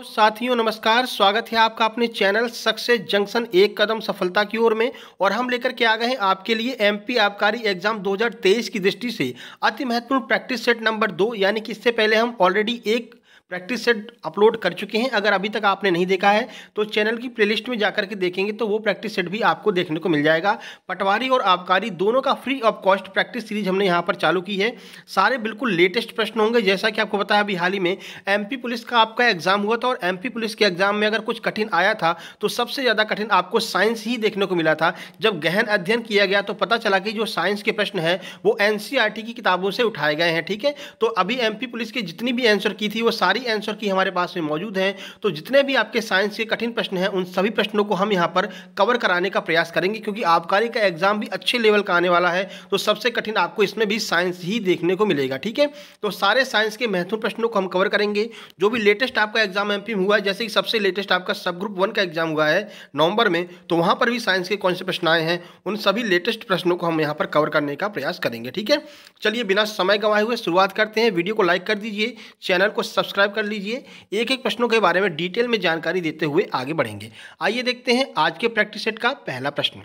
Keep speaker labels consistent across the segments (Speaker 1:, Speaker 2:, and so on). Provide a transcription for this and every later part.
Speaker 1: तो साथियों नमस्कार स्वागत है आपका अपने चैनल सक्सेस जंक्शन एक कदम सफलता की ओर में और हम लेकर के आ गए हैं आपके लिए एमपी आबकारी एग्जाम 2023 की दृष्टि से अति महत्वपूर्ण प्रैक्टिस सेट नंबर दो यानी कि इससे पहले हम ऑलरेडी एक प्रैक्टिस सेट अपलोड कर चुके हैं अगर अभी तक आपने नहीं देखा है तो चैनल की प्लेलिस्ट में जाकर के देखेंगे तो वो प्रैक्टिस सेट भी आपको देखने को मिल जाएगा पटवारी और आबकारी दोनों का free of cost practice series हमने यहाँ पर चालू की है सारे बिल्कुल लेटेस्ट प्रश्न होंगे जैसा कि आपको बताया अभी हाल ही में एम पुलिस का आपका एग्जाम हुआ था और एम पुलिस के एग्जाम में अगर कुछ कठिन आया था तो सबसे ज़्यादा कठिन आपको साइंस ही देखने को मिला था जब गहन अध्ययन किया गया तो पता चला कि जो साइंस के प्रश्न है वो एन e की किताबों से उठाए गए हैं ठीक है तो अभी एम पुलिस की जितनी भी आंसर की थी वो सारी सारी आंसर की हमारे पास में मौजूद हैं तो जितने भी आपके साइंस के कठिन प्रश्न हैं उन सभी प्रश्नों को हम यहाँ पर कवर कराने का प्रयास करेंगे क्योंकि आबकारी का एग्जाम भी अच्छे लेवल का आने वाला है तो सबसे कठिन आपको इसमें भी साइंस ही देखने को मिलेगा ठीक है तो सारे साइंस के महत्वपूर्ण प्रश्नों को हम कवर करेंगे जो भी लेटेस्ट आपका एग्जाम एम हुआ है जैसे कि सबसे लेटेस्ट आपका सब ग्रुप वन का एग्जाम हुआ है नवंबर में तो वहाँ पर भी साइंस के कौन से प्रश्न आए हैं उन सभी लेटेस्ट प्रश्नों को हम यहाँ पर कवर करने का प्रयास करेंगे ठीक है चलिए बिना समय गंवाए हुए शुरुआत करते हैं वीडियो को लाइक कर दीजिए चैनल को सब्सक्राइब सब्सक्राइब कर लीजिए एक एक प्रश्नों के बारे में डिटेल में जानकारी देते हुए आगे बढ़ेंगे आइए देखते हैं आज के प्रैक्टिस सेट का पहला प्रश्न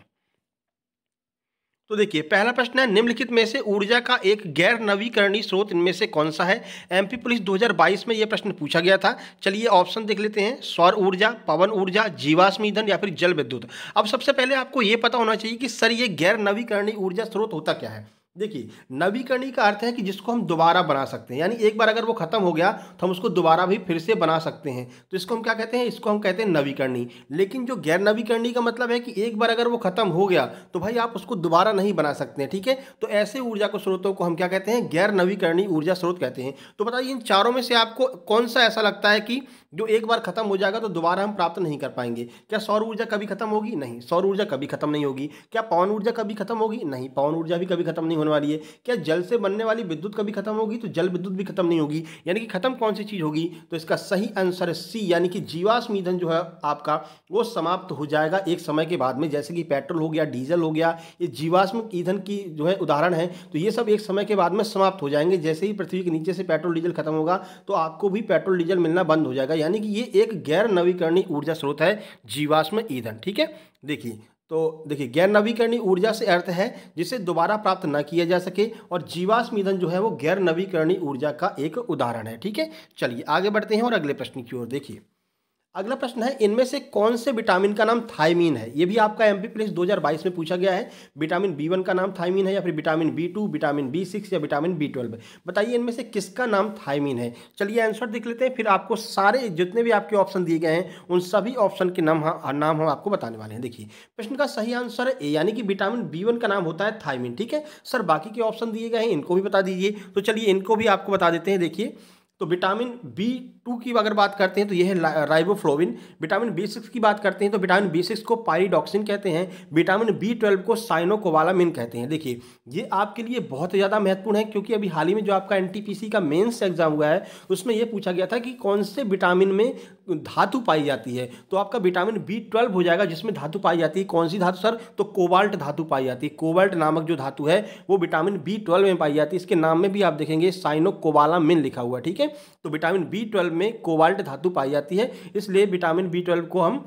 Speaker 1: तो देखिए पहला प्रश्न है निम्नलिखित में से ऊर्जा का एक गैर नवीकरणीय स्रोत इनमें से कौन सा है एमपी पुलिस 2022 में यह प्रश्न पूछा गया था चलिए ऑप्शन देख लेते हैं सौर ऊर्जा पवन ऊर्जा जीवाश्म ईंधन या फिर जल विद्युत अब सबसे पहले आपको ये पता होना चाहिए कि सर ये गैर नवीकरणीय ऊर्जा स्रोत होता क्या है देखिए नवीकरणी का अर्थ है कि जिसको हम दोबारा बना सकते हैं यानी एक बार अगर वो खत्म हो गया तो हम उसको दोबारा भी फिर से बना सकते हैं तो इसको हम क्या कहते हैं इसको हम कहते हैं नवीकरणी लेकिन जो गैर नवीकरणी का मतलब है कि एक बार अगर वो खत्म हो गया तो भाई आप उसको दोबारा नहीं बना सकते हैं ठीक है तो ऐसे ऊर्जा को स्रोतों को हम क्या कहते हैं गैर नवीकरणीय ऊर्जा स्रोत कहते हैं तो बताइए इन चारों में से आपको कौन सा ऐसा लगता है कि जो एक बार खत्म हो जाएगा तो दोबारा हम प्राप्त नहीं कर पाएंगे क्या सौर ऊर्जा कभी खत्म होगी नहीं सौर ऊर्जा कभी खत्म नहीं होगी क्या पवन ऊर्जा कभी खत्म होगी नहीं पवन ऊर्जा भी कभी खत्म नहीं होने वाली है क्या जल से बनने वाली विद्युत कभी खत्म होगी तो जल विद्युत भी खत्म नहीं होगी यानी कि खत्म कौन सी चीज़ होगी तो इसका सही आंसर सी यानी कि जीवाश्म ईंधन जो है आपका वो समाप्त हो जाएगा एक समय के बाद में जैसे कि पेट्रोल हो गया डीजल हो गया ये जीवाश्म ईंधन की जो है उदाहरण है तो ये सब एक समय के बाद में समाप्त हो जाएंगे जैसे ही पृथ्वी के नीचे से पेट्रोल डीजल खत्म होगा तो आपको भी पेट्रोल डीजल मिलना बंद हो जाएगा यानी कि ये एक गैर नवीकरणीय ऊर्जा स्रोत है जीवाश्म ईंधन ठीक है देखिए तो देखिए गैर नवीकरणीय ऊर्जा से अर्थ है जिसे दोबारा प्राप्त न किया जा सके और जीवाश्म ईंधन जो है वो गैर नवीकरणीय ऊर्जा का एक उदाहरण है ठीक है चलिए आगे बढ़ते हैं और अगले प्रश्न की ओर देखिए अगला प्रश्न है इनमें से कौन से विटामिन का नाम थायमीन है ये भी आपका एम पी प्लेस दो में पूछा गया है विटामिन बी वन का नाम थायमीन है या फिर vitamin B two vitamin B six या विटामिन बी ट्वेल्व बताइए इनमें से किसका नाम थायमीन है चलिए आंसर देख लेते हैं फिर आपको सारे जितने भी आपके ऑप्शन दिए गए हैं उन सभी ऑप्शन के नाम हाँ, नाम हम आपको बताने वाले हैं देखिए प्रश्न का सही आंसर है ए यानी कि विटामिन बी वन का नाम होता है थायमिन ठीक है सर बाकी के ऑप्शन दिए गए हैं इनको भी बता दीजिए तो चलिए इनको भी आपको बता देते हैं देखिए तो विटामिन बी टू की अगर बात करते हैं तो यह है राइबोफ्लोविन विटामिन बी सिक्स की बात करते हैं तो विटामिन बी सिक्स को पायरीडॉक्सिन कहते हैं विटामिन बी ट्वेल्व को साइनोकोवालामिन कहते हैं देखिए ये आपके लिए बहुत ज़्यादा महत्वपूर्ण है क्योंकि अभी हाल ही में जो आपका एन का मेन्स एग्जाम हुआ है उसमें यह पूछा गया था कि कौन से विटामिन में धातु पाई जाती है तो आपका विटामिन बी ट्वेल्व हो जाएगा जिसमें धातु पाई जाती है कौन सी धातु सर तो कोबाल्ट धातु पाई जाती है कोबाल्ट नामक जो धातु है वो विटामिन बी ट्वेल्व में पाई जाती है इसके नाम में भी आप देखेंगे साइनो मिन लिखा हुआ ठीक है तो विटामिन बी ट्वेल्व में कोबाल्ट धातु पाई जाती है इसलिए विटामिन बी ट्वेल्व को हम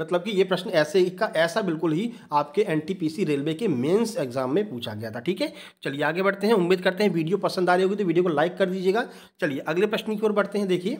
Speaker 1: मतलब कि ये प्रश्न ऐसे का ऐसा बिल्कुल ही आपके एनटीपीसी रेलवे के मेंस एग्जाम में पूछा गया था ठीक है चलिए आगे बढ़ते हैं उम्मीद करते हैं वीडियो पसंद आ रही होगी तो वीडियो को लाइक कर दीजिएगा चलिए अगले प्रश्न की ओर बढ़ते हैं देखिए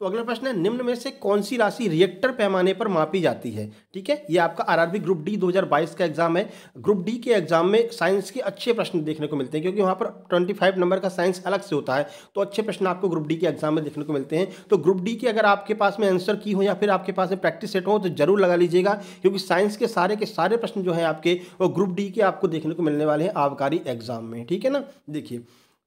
Speaker 1: तो अगला प्रश्न है निम्न में से कौन सी राशि रिएक्टर पैमाने पर मापी जाती है ठीक है ये आपका आरआरबी ग्रुप डी 2022 का एग्जाम है ग्रुप डी के एग्जाम में साइंस के अच्छे प्रश्न देखने को मिलते हैं क्योंकि वहाँ पर 25 नंबर का साइंस अलग से होता है तो अच्छे प्रश्न आपको ग्रुप डी के एग्जाम में देखने को मिलते हैं तो ग्रुप डी के अगर आपके पास में आंसर की हो या फिर आपके पास में प्रैक्टिस सेट हो तो जरूर लगा लीजिएगा क्योंकि साइंस के सारे के सारे प्रश्न जो है आपके वो ग्रुप डी के आपको देखने को मिलने वाले हैं आबकारी एग्जाम में ठीक है ना देखिए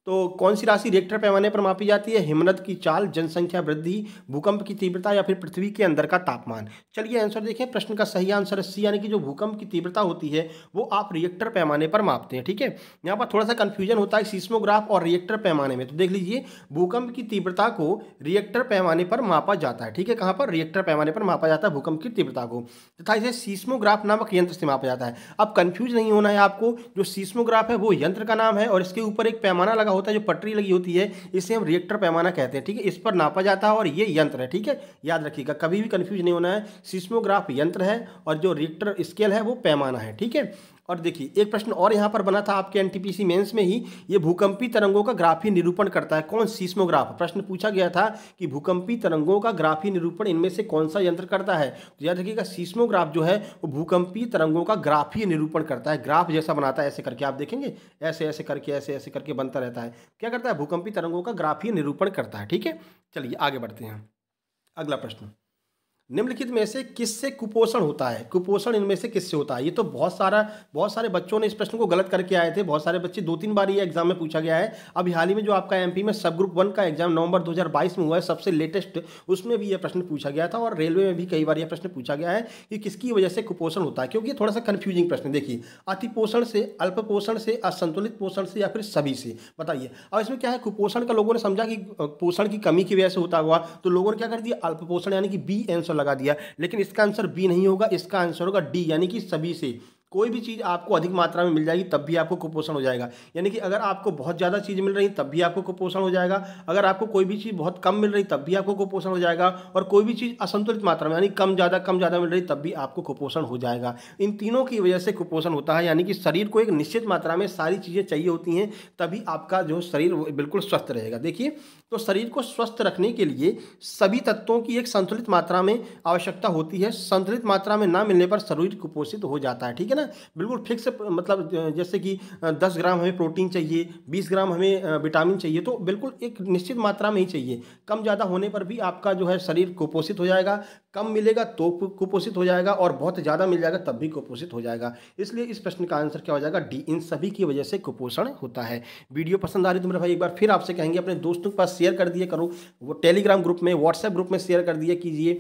Speaker 1: तो कौन सी राशि रेक्टर पैमाने पर मापी जाती है हिमनद की चाल जनसंख्या वृद्धि भूकंप की तीव्रता या फिर पृथ्वी के अंदर का तापमान चलिए आंसर देखें प्रश्न का सही आंसर है सी यानी कि जो भूकंप की तीव्रता होती है वो आप रिएक्टर पैमाने पर मापते हैं ठीक है यहाँ पर थोड़ा सा कन्फ्यूजन होता है सीस्मोग्राफ और रिएक्टर पैमाने में तो देख लीजिए भूकंप की तीव्रता को रिएक्टर पैमाने पर मापा जाता है ठीक है कहाँ पर रिएक्टर पैमाने पर मापा जाता है भूकंप की तीव्रता को तथा इसे सीस्मोग्राफ नामक यंत्र से मापा जाता है अब कन्फ्यूज नहीं होना है आपको जो सीस्मोग्राफ है वो यंत्र का नाम है और इसके ऊपर एक पैमाना लगा होता है जो पटरी लगी होती है इसे हम रिएक्टर पैमाना कहते हैं ठीक है इस पर नापा जाता है और ये यंत्र है ठीक है याद रखिएगा कभी भी कन्फ्यूज नहीं होना है सिस्मोग्राफ यंत्र है और जो रिएक्टर स्केल है वो पैमाना है ठीक है और देखिए एक प्रश्न और यहाँ पर बना था आपके एनटीपीसी मेंस में ही ये भूकंपी तरंगों का ग्राफी निरूपण करता है कौन सीस्मोग्राफ प्रश्न पूछा गया था कि भूकंपी तरंगों का ग्राफी निरूपण इनमें से कौन सा यंत्र करता है तो याद रखिएगा सीस्मोग्राफ जो है वो भूकंपी तरंगों का ग्राफी निरूपण करता है ग्राफ जैसा बनाता है ऐसे करके आप देखेंगे ऐसे ऐसे करके ऐसे ऐसे करके बनता रहता है क्या करता है भूकंपी तरंगों का ग्राफी निरूपण करता है ठीक है चलिए आगे बढ़ते हैं अगला प्रश्न निम्नलिखित में से किससे कुपोषण होता है कुपोषण इनमें से किससे होता है ये तो बहुत सारा बहुत सारे बच्चों ने इस प्रश्न को गलत करके आए थे बहुत सारे बच्चे दो तीन बार ये एग्जाम में पूछा गया है अभी हाल ही में जो आपका एमपी में सब ग्रुप वन का एग्जाम नवंबर 2022 में हुआ है सबसे लेटेस्ट उसमें भी यह प्रश्न पूछा गया था और रेलवे में भी कई बार यह प्रश्न पूछा गया है कि किसकी वजह से कुपोषण होता है क्योंकि थोड़ा सा कन्फ्यूजिंग प्रश्न देखिए अतिपोषण से अल्प पोषण से असंतुलित पोषण से या फिर सभी से बताइए अब इसमें क्या है कुपोषण का लोगों ने समझा कि पोषण की कमी की वजह से होता हुआ तो लोगों ने क्या कर दिया अल्प पोषण यानी कि बी एंसर लगा दिया लेकिन इसका आंसर बी नहीं होगा इसका आंसर होगा डी यानी कि सभी से कोई भी चीज़ आपको अधिक मात्रा में मिल जाएगी तब भी आपको कुपोषण हो जाएगा यानी कि अगर आपको बहुत ज़्यादा चीज़ मिल रही तब भी आपको कुपोषण हो जाएगा अगर आपको कोई भी चीज़ बहुत कम मिल रही तब भी आपको कुपोषण हो जाएगा और कोई भी चीज़ असंतुलित मात्रा में यानी कम ज़्यादा कम ज़्यादा मिल रही तब भी आपको कुपोषण हो जाएगा इन तीनों की वजह से कुपोषण होता है यानी कि शरीर को एक निश्चित मात्रा में सारी चीज़ें चाहिए होती हैं तभी आपका जो शरीर बिल्कुल स्वस्थ रहेगा देखिए तो शरीर को स्वस्थ रखने के लिए सभी तत्वों की एक संतुलित मात्रा में आवश्यकता होती है संतुलित मात्रा में ना मिलने पर शरीर कुपोषित हो जाता है ठीक है ना बिल्कुल फिक्स मतलब जैसे कि दस ग्राम हमें प्रोटीन चाहिए बीस ग्राम हमें विटामिन चाहिए तो बिल्कुल एक निश्चित मात्रा में ही चाहिए कम ज़्यादा होने पर भी आपका जो है शरीर कुपोषित हो जाएगा कम मिलेगा तो कुपोषित हो जाएगा और बहुत ज़्यादा मिल जाएगा तब भी कुपोषित हो जाएगा इसलिए इस प्रश्न का आंसर क्या हो जाएगा डी इन सभी की वजह से कुपोषण होता है वीडियो पसंद आ रही तो मेरे भाई एक बार फिर आपसे कहेंगे अपने दोस्तों के पास शेयर कर दिए करो वो टेलीग्राम ग्रुप में व्हाट्सएप ग्रुप में शेयर कर दिया कीजिए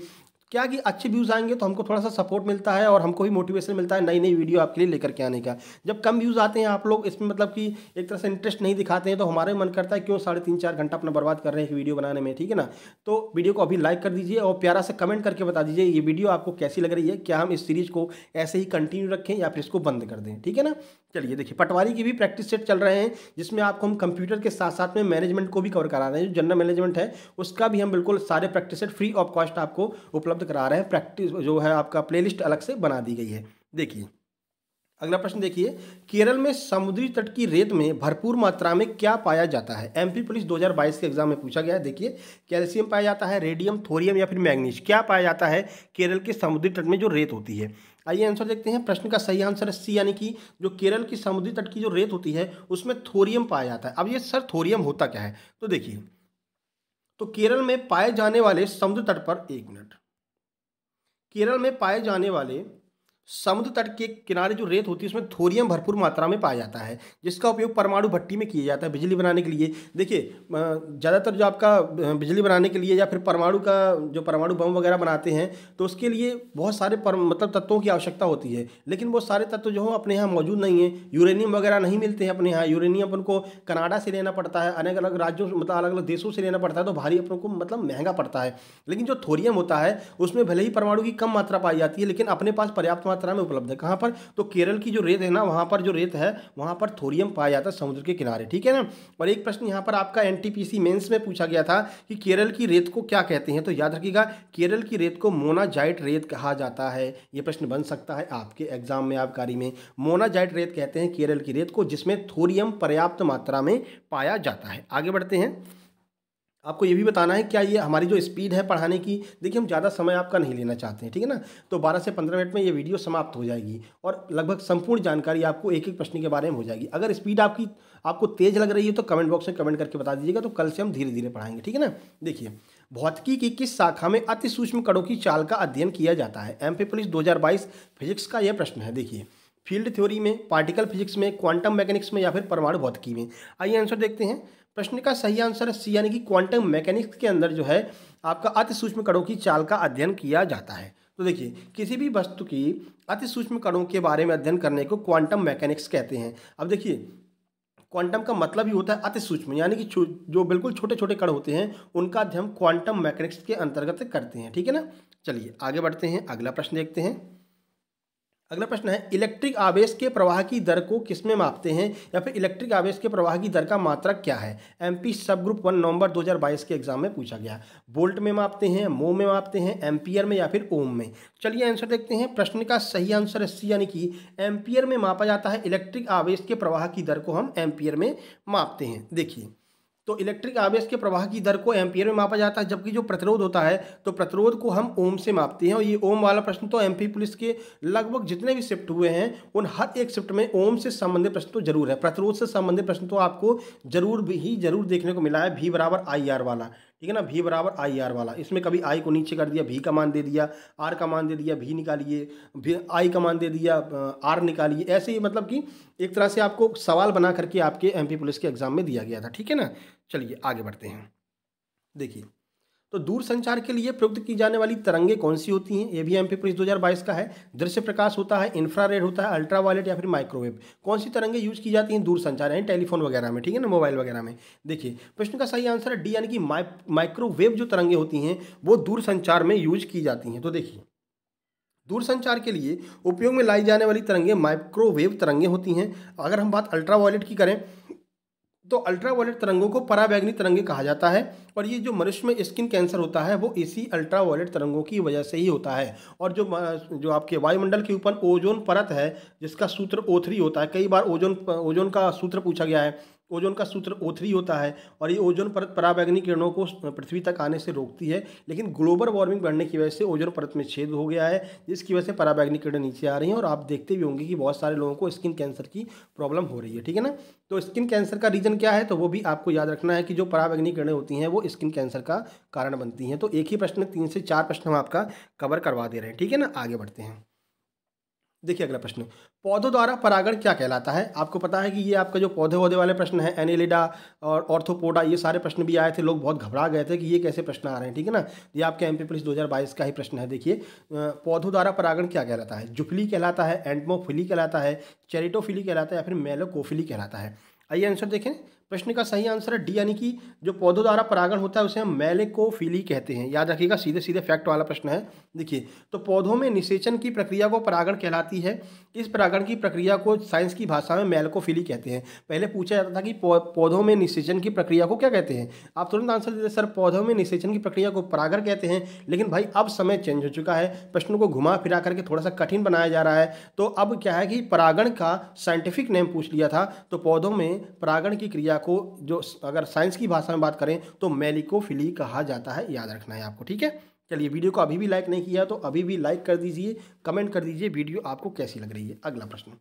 Speaker 1: क्या कि अच्छे व्यूज़ आएंगे तो हमको थोड़ा सा सपोर्ट मिलता है और हमको भी मोटिवेशन मिलता है नई नई वीडियो आपके लिए लेकर के आने का जब कम व्यूज़ आते हैं आप लोग इसमें मतलब कि एक तरह से इंटरेस्ट नहीं दिखाते हैं तो हमारे मन करता है क्यों साढ़े तीन चार घंटा अपना बर्बाद कर रहे हैं वीडियो बनाने में ठीक है ना तो वीडियो को अभी लाइक कर दीजिए और प्यारा से कमेंट करके बता दीजिए ये वीडियो आपको कैसी लग रही है क्या हम इस सीरीज़ को ऐसे ही कंटिन्यू रखें या फिर इसको बंद कर दें ठीक है ना चलिए देखिए पटवारी की भी प्रैक्टिस सेट चल रहे हैं जिसमें आपको हम कंप्यूटर के साथ साथ में मैनेजमेंट को भी कवर करा रहे हैं जो जनरल मैनेजमेंट है उसका भी हम बिल्कुल सारे practice set free of cost आपको उपलब्ध उपलब्ध करा रहे हैं प्रैक्टिस जो है आपका प्लेलिस्ट अलग से बना दी गई है देखिए अगला प्रश्न देखिए केरल में समुद्री तट की रेत में भरपूर मात्रा में क्या पाया जाता है एमपी पुलिस 2022 के एग्जाम में पूछा गया है देखिए कैल्शियम पाया जाता है रेडियम थोरियम या फिर मैग्नीज क्या पाया जाता है केरल के समुद्री तट में जो रेत होती है आइए आंसर देखते हैं प्रश्न का सही आंसर है सी यानी कि जो केरल की समुद्री तट की जो रेत होती है उसमें थोरियम पाया जाता है अब ये सर थोरियम होता क्या है तो देखिए तो केरल में पाए जाने वाले समुद्र तट पर एक मिनट केरल में पाए जाने वाले समुद्र तट के किनारे जो रेत होती है उसमें थोरियम भरपूर मात्रा में पाया जाता है जिसका उपयोग परमाणु भट्टी में किया जाता है बिजली बनाने के लिए देखिए ज़्यादातर जो आपका बिजली बनाने के लिए या फिर परमाणु का जो परमाणु बम वगैरह बनाते हैं तो उसके लिए बहुत सारे पर मतलब तत्वों की आवश्यकता होती है लेकिन वो सारे तत्व जो हों अपने यहाँ मौजूद नहीं है यूरेनियम वगैरह नहीं मिलते हैं अपने यहाँ यूरेनियम अपन को कनाडा से लेना पड़ता है अलग अलग राज्यों मतलब अलग अलग देशों से लेना पड़ता है तो भारी अपन को मतलब महंगा पड़ता है लेकिन जो थोरियम होता है उसमें भले ही परमाणु की कम मात्रा पाई जाती है लेकिन अपने पास पर्याप्त मात्रा में उपलब्ध है कहाँ पर तो केरल की जो रेत है ना वहाँ पर जो रेत है वहाँ पर थोरियम पाया जाता है समुद्र के किनारे ठीक है ना और एक प्रश्न यहाँ पर आपका एन टी में पूछा गया था कि केरल की रेत को क्या कहते हैं तो याद रखिएगा केरल की रेत को मोनाजाइट रेत कहा जाता है ये प्रश्न बन सकता है आपके एग्जाम में आबकारी में मोनाजाइट रेत कहते हैं केरल की रेत को जिसमें थोरियम पर्याप्त मात्रा में पाया जाता है आगे बढ़ते हैं आपको ये भी बताना है क्या ये हमारी जो स्पीड है पढ़ाने की देखिए हम ज़्यादा समय आपका नहीं लेना चाहते हैं ठीक है ना तो बारह से पंद्रह मिनट में ये वीडियो समाप्त हो जाएगी और लगभग संपूर्ण जानकारी आपको एक एक प्रश्न के बारे में हो जाएगी अगर स्पीड आपकी आपको तेज़ लग रही है तो कमेंट बॉक्स में कमेंट करके बता दीजिएगा तो कल से हम धीरे धीरे पढ़ाएंगे ठीक है ना देखिए भौतिकी की किस शाखा में अति सूक्ष्म कड़ों की चाल का अध्ययन किया जाता है एम पी पुलिस 2022 फिजिक्स का यह प्रश्न है देखिए फील्ड थ्योरी में पार्टिकल फिजिक्स में क्वांटम मैकेनिक्स में या फिर परमाणु भौतिकी में आइए आंसर देखते हैं प्रश्न का सही आंसर है सी यानी कि क्वांटम मैकेनिक्स के अंदर जो है आपका अति सूक्ष्म कणों की चाल का अध्ययन किया जाता है तो देखिए किसी भी वस्तु की अति सूक्ष्म कणों के बारे में अध्ययन करने को क्वांटम मैकेनिक्स कहते हैं अब देखिए क्वांटम का मतलब ही होता है अति सूक्ष्म यानी कि जो बिल्कुल छोटे छोटे कण होते हैं उनका अध्ययन क्वांटम मैकेनिक्स के अंतर्गत करते हैं ठीक है ना चलिए आगे बढ़ते हैं अगला प्रश्न देखते हैं अगला प्रश्न है इलेक्ट्रिक आवेश के प्रवाह की दर को किसमें मापते हैं या फिर इलेक्ट्रिक आवेश के प्रवाह की दर का मात्रक क्या है एमपी सब ग्रुप वन नवंबर 2022 के एग्जाम में पूछा गया वोल्ट में मापते हैं मो में मापते हैं एम्पियर में या फिर ओम में चलिए आंसर देखते हैं प्रश्न का सही आंसर है सी यानी कि एम्पियर में मापा जाता है इलेक्ट्रिक आवेश के प्रवाह की दर को हम एम्पियर में मापते हैं देखिए तो इलेक्ट्रिक आवेश के प्रवाह की दर को एम्पियर में मापा जाता है जबकि जो प्रतिरोध होता है तो प्रतिरोध को हम ओम से मापते हैं और ये ओम वाला प्रश्न तो एमपी पुलिस के लगभग जितने भी शिफ्ट हुए हैं उन हर एक शिफ्ट में ओम से संबंधित प्रश्न तो जरूर है प्रतिरोध से संबंधित प्रश्न तो आपको जरूर भी जरूर देखने को मिला है भी बराबर आई आर वाला ठीक है ना भी बराबर आई आर वाला इसमें कभी आई को नीचे कर दिया भी का मान दे दिया आर का मान दे दिया भी निकालिए भी आई का मान दे दिया आर निकालिए ऐसे ही मतलब कि एक तरह से आपको सवाल बना करके आपके एमपी पुलिस के एग्ज़ाम में दिया गया था ठीक है ना चलिए आगे बढ़ते हैं देखिए तो दूर संचार के लिए प्रयुक्त की जाने वाली तरंगे कौन सी होती हैं ये भी एम पी हज़ार बाईस का है दृश्य प्रकाश होता है इंफ्रारेड होता है अल्ट्रावायलेट या फिर माइक्रोवेव कौन सी तरंगे यूज की जाती हैं दूर संचार यानी टेलीफोन वगैरह में ठीक है ना मोबाइल वगैरह में देखिए प्रश्न का सही आंसर है डी यानी कि माइक्रोवेव जो तरंगे होती हैं वो दूर संचार में यूज की जाती हैं तो देखिए दूरसंचार के लिए उपयोग में लाई जाने वाली तरंगे माइक्रोवेव तरंगे होती हैं अगर हम बात अल्ट्रावायलेट की करें तो अल्ट्रावायलेट तरंगों को पराबैगनी तरंगे कहा जाता है और ये जो मनुष्य में स्किन कैंसर होता है वो इसी अल्ट्रावायलेट तरंगों की वजह से ही होता है और जो जो आपके वायुमंडल के ऊपर ओजोन परत है जिसका सूत्र ओथरी होता है कई बार ओजोन ओजोन का सूत्र पूछा गया है ओजोन का सूत्र ओ थ्री होता है और ये ओजोन परत पराबैगनी किरणों को पृथ्वी तक आने से रोकती है लेकिन ग्लोबल वार्मिंग बढ़ने की वजह से ओजोन परत में छेद हो गया है जिसकी वजह से पराबैगनी किरण नीचे आ रही हैं और आप देखते भी होंगे कि बहुत सारे लोगों को स्किन कैंसर की प्रॉब्लम हो रही है ठीक है ना तो स्किन कैंसर का रीज़न क्या है तो वो भी आपको याद रखना है कि जो पराबैगनी किरणें होती हैं वो स्किन कैंसर का कारण बनती हैं तो एक ही प्रश्न तीन से चार प्रश्न हम आपका कवर करवा दे रहे हैं ठीक है ना आगे बढ़ते हैं देखिए अगला प्रश्न पौधों द्वारा परागण क्या कहलाता है आपको पता है कि ये आपका जो पौधे वौधे वाले प्रश्न है एनिलिडा और ऑर्थोपोडा ये सारे प्रश्न भी आए थे लोग बहुत घबरा गए थे कि ये कैसे प्रश्न आ रहे हैं ठीक है ना ये आपके एम पी पुलिस का ही प्रश्न है देखिए पौधों द्वारा परागण क्या कहलाता है जुफली कहलाता है एंटमोफिली कहलाता है चेरिटोफिली कहलाता है या फिर मेलोकोफिली कहलाता है आइए आंसर देखें प्रश्न का सही आंसर है डी यानी कि जो पौधों द्वारा परागण होता है उसे हम मैलेकोफिली कहते हैं याद रखिएगा सीधे सीधे फैक्ट वाला प्रश्न है देखिए तो पौधों में निषेचन की प्रक्रिया को परागण कहलाती है इस परागण की प्रक्रिया को साइंस की भाषा में मैलकोफिली कहते हैं पहले पूछा जाता था कि पौधों में निषेचन की प्रक्रिया को क्या कहते हैं आप तुरंत आंसर देते सर पौधों में निषेचन की प्रक्रिया को परागण कहते हैं लेकिन भाई अब समय चेंज हो चुका है प्रश्नों को घुमा फिरा करके थोड़ा सा कठिन बनाया जा रहा है तो अब क्या है कि परागण का साइंटिफिक नेम पूछ लिया था तो पौधों में परागण की क्रिया प्रक्रिया को जो अगर साइंस की भाषा में बात करें तो मेलिकोफिली कहा जाता है याद रखना है आपको ठीक है चलिए वीडियो को अभी भी लाइक नहीं किया तो अभी भी लाइक कर दीजिए कमेंट कर दीजिए वीडियो आपको कैसी लग रही है अगला प्रश्न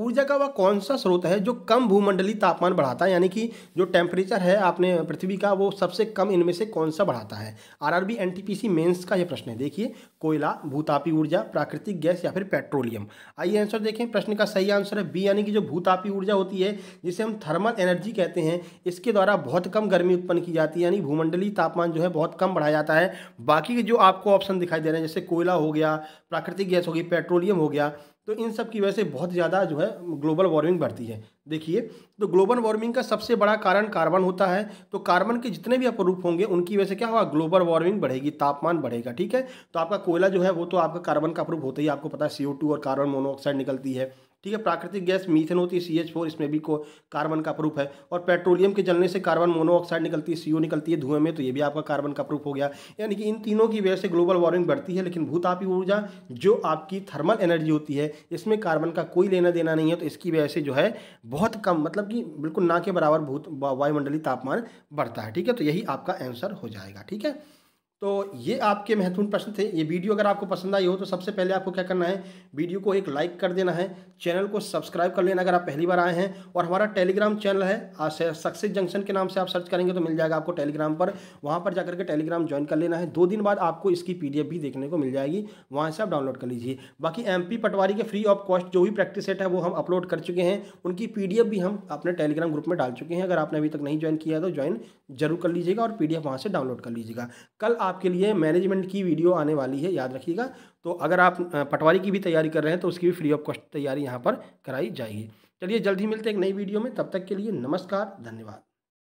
Speaker 1: ऊर्जा का वह कौन सा स्रोत है जो कम भूमंडलीय तापमान बढ़ाता है यानी कि जो टेम्परेचर है आपने पृथ्वी का वो सबसे कम इनमें से कौन सा बढ़ाता है आरआरबी एनटीपीसी मेंस का यह प्रश्न है देखिए कोयला भूतापी ऊर्जा प्राकृतिक गैस या फिर पेट्रोलियम आइए आंसर देखें प्रश्न का सही आंसर है बी यानी कि जो भूतापी ऊर्जा होती है जिसे हम थर्मल एनर्जी कहते हैं इसके द्वारा बहुत कम गर्मी उत्पन्न की जाती है यानी भूमंडलीय तापमान जो है बहुत कम बढ़ाया जाता है बाकी के जो आपको ऑप्शन दिखाई दे रहे हैं जैसे कोयला हो गया प्राकृतिक गैस हो गई पेट्रोलियम हो गया तो इन सब की वजह से बहुत ज़्यादा जो है ग्लोबल वार्मिंग बढ़ती है देखिए तो ग्लोबल वार्मिंग का सबसे बड़ा कारण कार्बन होता है तो कार्बन के जितने भी अपरूप होंगे उनकी वजह से क्या होगा ग्लोबल वार्मिंग बढ़ेगी तापमान बढ़ेगा ठीक है तो आपका कोयला जो है वो तो आपका कार्बन का अपरूप होता ही आपको पता है सी और कार्बन मोनोऑक्साइड निकलती है ठीक है प्राकृतिक गैस मीथेन होती है सी एच फोर इसमें भी को कार्बन का प्रूफ है और पेट्रोलियम के जलने से कार्बन मोनोऑक्साइड निकलती है सी ओ निकलती है धुएं में तो ये भी आपका कार्बन का प्रूफ हो गया यानी कि इन तीनों की वजह से ग्लोबल वार्मिंग बढ़ती है लेकिन भूतापी ऊर्जा जो आपकी थर्मल एनर्जी होती है इसमें कार्बन का कोई लेना देना नहीं है तो इसकी वजह से जो है बहुत कम मतलब कि बिल्कुल ना के बराबर भूत वायुमंडलीय तापमान बढ़ता है ठीक है तो यही आपका आंसर हो जाएगा ठीक है तो ये आपके महत्वपूर्ण प्रश्न थे ये वीडियो अगर आपको पसंद आई हो तो सबसे पहले आपको क्या करना है वीडियो को एक लाइक कर देना है चैनल को सब्सक्राइब कर लेना अगर आप पहली बार आए हैं और हमारा टेलीग्राम चैनल है सक्सेस जंक्शन के नाम से आप सर्च करेंगे तो मिल जाएगा आपको टेलीग्राम पर वहाँ पर जाकर के टेलीग्राम ज्वाइन कर लेना है दो दिन बाद आपको इसकी पी भी देखने को मिल जाएगी वहाँ से आप डाउनलोड कर लीजिए बाकी एम पटवारी के फ्री ऑफ कॉस्ट जो भी प्रैक्टिस सेट है वो हम अपलोड कर चुके हैं उनकी पी भी हम अपने टेलीग्राम ग्रुप में डाल चुके हैं अगर आपने अभी तक नहीं ज्वाइन किया तो ज्वाइन जरूर कर लीजिएगा और पी वहाँ से डाउनलोड कर लीजिएगा कल आप आपके लिए मैनेजमेंट की वीडियो आने वाली है याद रखिएगा तो अगर आप पटवारी की भी तैयारी कर रहे हैं तो उसकी भी फ्री ऑफ कॉस्ट तैयारी यहाँ पर कराई जाएगी चलिए जल्द ही मिलते हैं एक नई वीडियो में तब तक के लिए नमस्कार धन्यवाद